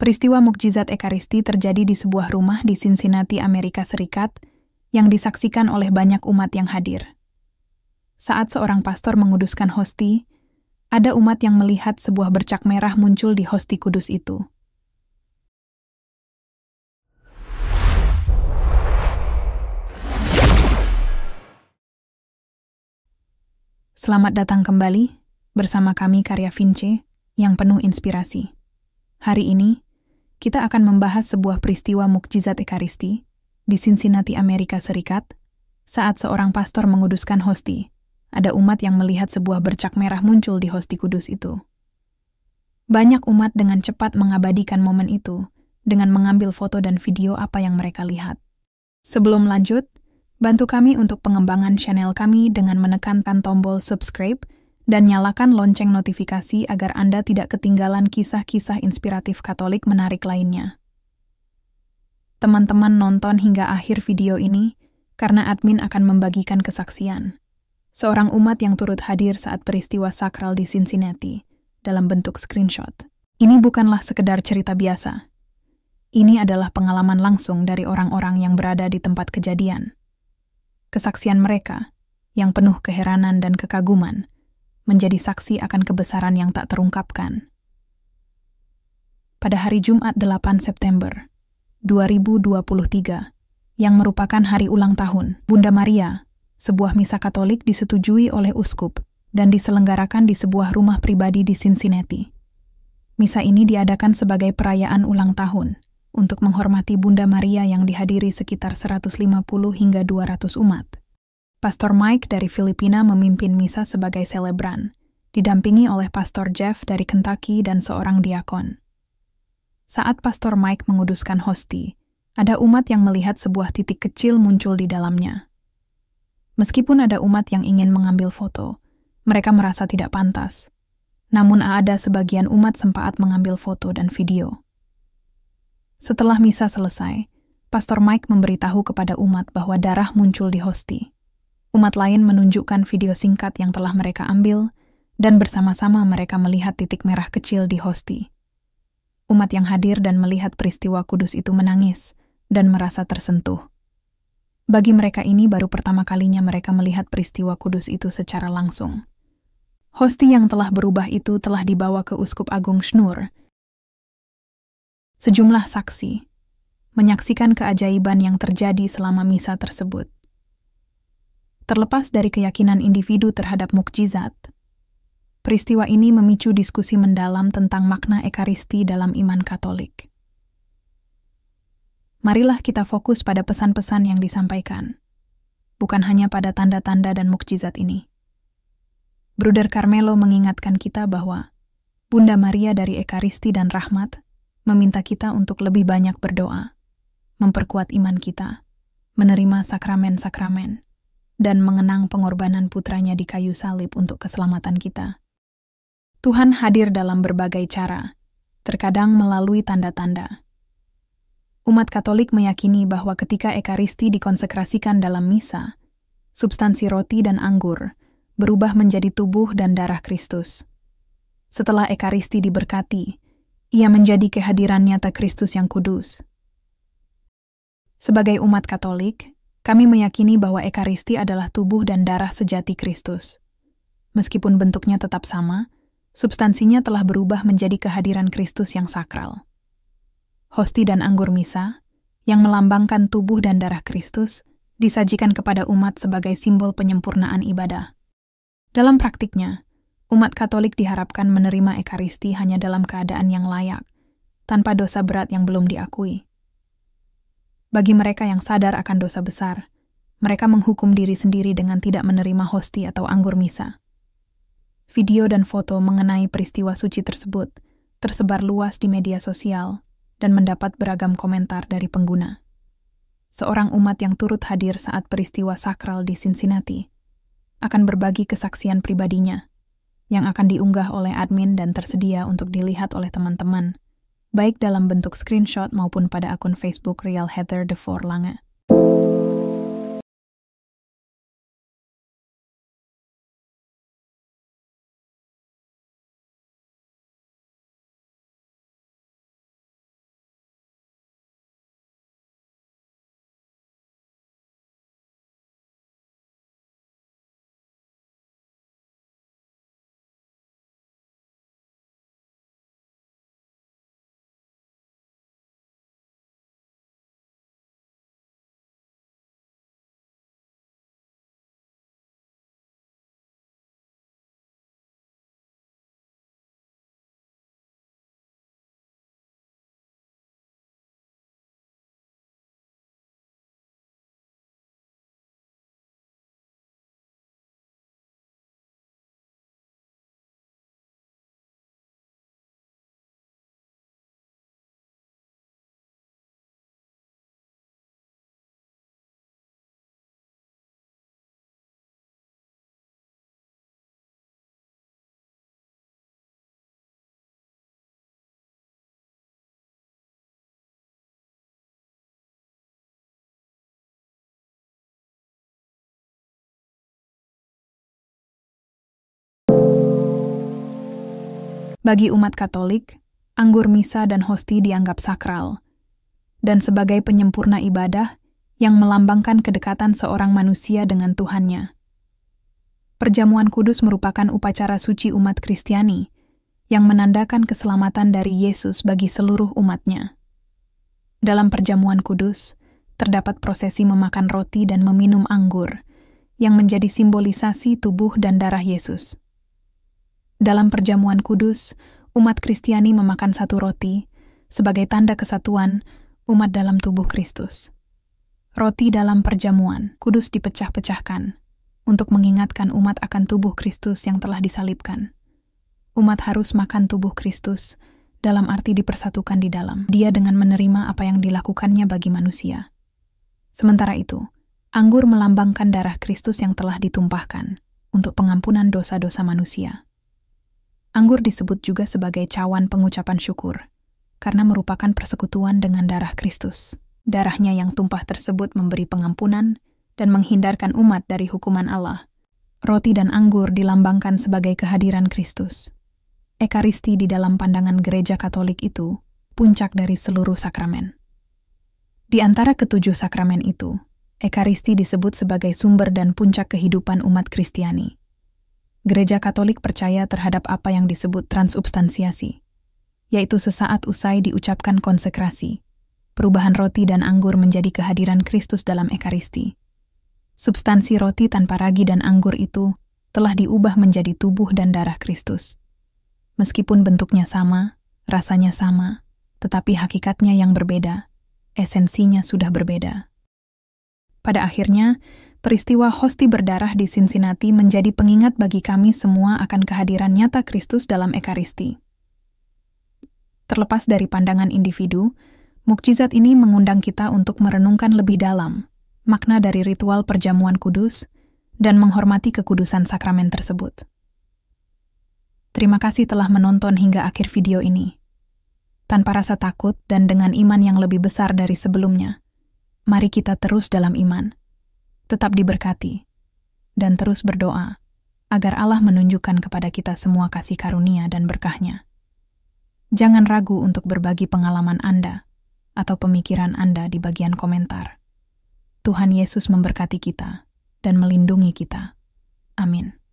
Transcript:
Peristiwa mukjizat Ekaristi terjadi di sebuah rumah di Cincinnati, Amerika Serikat, yang disaksikan oleh banyak umat yang hadir. Saat seorang pastor menguduskan hosti, ada umat yang melihat sebuah bercak merah muncul di hosti kudus itu. Selamat datang kembali bersama kami karya Vince yang penuh inspirasi. Hari ini, kita akan membahas sebuah peristiwa mukjizat Ekaristi di Cincinnati, Amerika Serikat, saat seorang pastor menguduskan hosti. Ada umat yang melihat sebuah bercak merah muncul di hosti kudus itu. Banyak umat dengan cepat mengabadikan momen itu dengan mengambil foto dan video apa yang mereka lihat. Sebelum lanjut, Bantu kami untuk pengembangan channel kami dengan menekankan tombol subscribe dan nyalakan lonceng notifikasi agar Anda tidak ketinggalan kisah-kisah inspiratif Katolik menarik lainnya. Teman-teman nonton hingga akhir video ini karena admin akan membagikan kesaksian. Seorang umat yang turut hadir saat peristiwa sakral di Cincinnati dalam bentuk screenshot. Ini bukanlah sekedar cerita biasa. Ini adalah pengalaman langsung dari orang-orang yang berada di tempat kejadian kesaksian mereka, yang penuh keheranan dan kekaguman, menjadi saksi akan kebesaran yang tak terungkapkan. Pada hari Jumat 8 September 2023, yang merupakan hari ulang tahun Bunda Maria, sebuah misa Katolik disetujui oleh uskup dan diselenggarakan di sebuah rumah pribadi di Cincinnati. Misa ini diadakan sebagai perayaan ulang tahun untuk menghormati Bunda Maria yang dihadiri sekitar 150 hingga 200 umat. Pastor Mike dari Filipina memimpin misa sebagai selebran, didampingi oleh Pastor Jeff dari Kentucky dan seorang diakon. Saat Pastor Mike menguduskan hosti, ada umat yang melihat sebuah titik kecil muncul di dalamnya. Meskipun ada umat yang ingin mengambil foto, mereka merasa tidak pantas. Namun ada sebagian umat sempat mengambil foto dan video. Setelah misa selesai, Pastor Mike memberitahu kepada umat bahwa darah muncul di hosti. Umat lain menunjukkan video singkat yang telah mereka ambil, dan bersama-sama mereka melihat titik merah kecil di hosti. Umat yang hadir dan melihat peristiwa kudus itu menangis dan merasa tersentuh. Bagi mereka ini baru pertama kalinya mereka melihat peristiwa kudus itu secara langsung. Hosti yang telah berubah itu telah dibawa ke Uskup Agung Schnur, Sejumlah saksi menyaksikan keajaiban yang terjadi selama misa tersebut. Terlepas dari keyakinan individu terhadap mukjizat, peristiwa ini memicu diskusi mendalam tentang makna Ekaristi dalam iman Katolik. Marilah kita fokus pada pesan-pesan yang disampaikan, bukan hanya pada tanda-tanda dan mukjizat ini. Bruder Carmelo mengingatkan kita bahwa Bunda Maria dari Ekaristi dan Rahmat meminta kita untuk lebih banyak berdoa, memperkuat iman kita, menerima sakramen-sakramen, dan mengenang pengorbanan putranya di kayu salib untuk keselamatan kita. Tuhan hadir dalam berbagai cara, terkadang melalui tanda-tanda. Umat Katolik meyakini bahwa ketika Ekaristi dikonsekrasikan dalam misa, substansi roti dan anggur berubah menjadi tubuh dan darah Kristus. Setelah Ekaristi diberkati, ia menjadi kehadiran nyata Kristus yang kudus. Sebagai umat Katolik, kami meyakini bahwa Ekaristi adalah tubuh dan darah sejati Kristus. Meskipun bentuknya tetap sama, substansinya telah berubah menjadi kehadiran Kristus yang sakral. Hosti dan anggur misa, yang melambangkan tubuh dan darah Kristus, disajikan kepada umat sebagai simbol penyempurnaan ibadah. Dalam praktiknya, Umat Katolik diharapkan menerima Ekaristi hanya dalam keadaan yang layak, tanpa dosa berat yang belum diakui. Bagi mereka yang sadar akan dosa besar, mereka menghukum diri sendiri dengan tidak menerima hosti atau anggur misa. Video dan foto mengenai peristiwa suci tersebut tersebar luas di media sosial dan mendapat beragam komentar dari pengguna. Seorang umat yang turut hadir saat peristiwa sakral di Cincinnati akan berbagi kesaksian pribadinya yang akan diunggah oleh admin dan tersedia untuk dilihat oleh teman-teman, baik dalam bentuk screenshot maupun pada akun Facebook Real Heather de Forlange. Bagi umat Katolik, anggur misa dan hosti dianggap sakral, dan sebagai penyempurna ibadah yang melambangkan kedekatan seorang manusia dengan Tuhannya. Perjamuan kudus merupakan upacara suci umat Kristiani yang menandakan keselamatan dari Yesus bagi seluruh umatnya. Dalam perjamuan kudus, terdapat prosesi memakan roti dan meminum anggur, yang menjadi simbolisasi tubuh dan darah Yesus. Dalam perjamuan kudus, umat Kristiani memakan satu roti sebagai tanda kesatuan umat dalam tubuh Kristus. Roti dalam perjamuan kudus dipecah-pecahkan untuk mengingatkan umat akan tubuh Kristus yang telah disalibkan. Umat harus makan tubuh Kristus dalam arti dipersatukan di dalam dia dengan menerima apa yang dilakukannya bagi manusia. Sementara itu, anggur melambangkan darah Kristus yang telah ditumpahkan untuk pengampunan dosa-dosa manusia. Anggur disebut juga sebagai cawan pengucapan syukur, karena merupakan persekutuan dengan darah Kristus. Darahnya yang tumpah tersebut memberi pengampunan dan menghindarkan umat dari hukuman Allah. Roti dan anggur dilambangkan sebagai kehadiran Kristus. Ekaristi di dalam pandangan gereja Katolik itu puncak dari seluruh sakramen. Di antara ketujuh sakramen itu, Ekaristi disebut sebagai sumber dan puncak kehidupan umat Kristiani. Gereja Katolik percaya terhadap apa yang disebut transubstansiasi, yaitu sesaat usai diucapkan konsekrasi, perubahan roti dan anggur menjadi kehadiran Kristus dalam Ekaristi. Substansi roti tanpa ragi dan anggur itu telah diubah menjadi tubuh dan darah Kristus. Meskipun bentuknya sama, rasanya sama, tetapi hakikatnya yang berbeda, esensinya sudah berbeda. Pada akhirnya, Peristiwa hosti berdarah di Cincinnati menjadi pengingat bagi kami semua akan kehadiran nyata Kristus dalam Ekaristi. Terlepas dari pandangan individu, mukjizat ini mengundang kita untuk merenungkan lebih dalam makna dari ritual perjamuan kudus dan menghormati kekudusan sakramen tersebut. Terima kasih telah menonton hingga akhir video ini. Tanpa rasa takut dan dengan iman yang lebih besar dari sebelumnya, mari kita terus dalam iman tetap diberkati, dan terus berdoa agar Allah menunjukkan kepada kita semua kasih karunia dan berkahnya. Jangan ragu untuk berbagi pengalaman Anda atau pemikiran Anda di bagian komentar. Tuhan Yesus memberkati kita dan melindungi kita. Amin.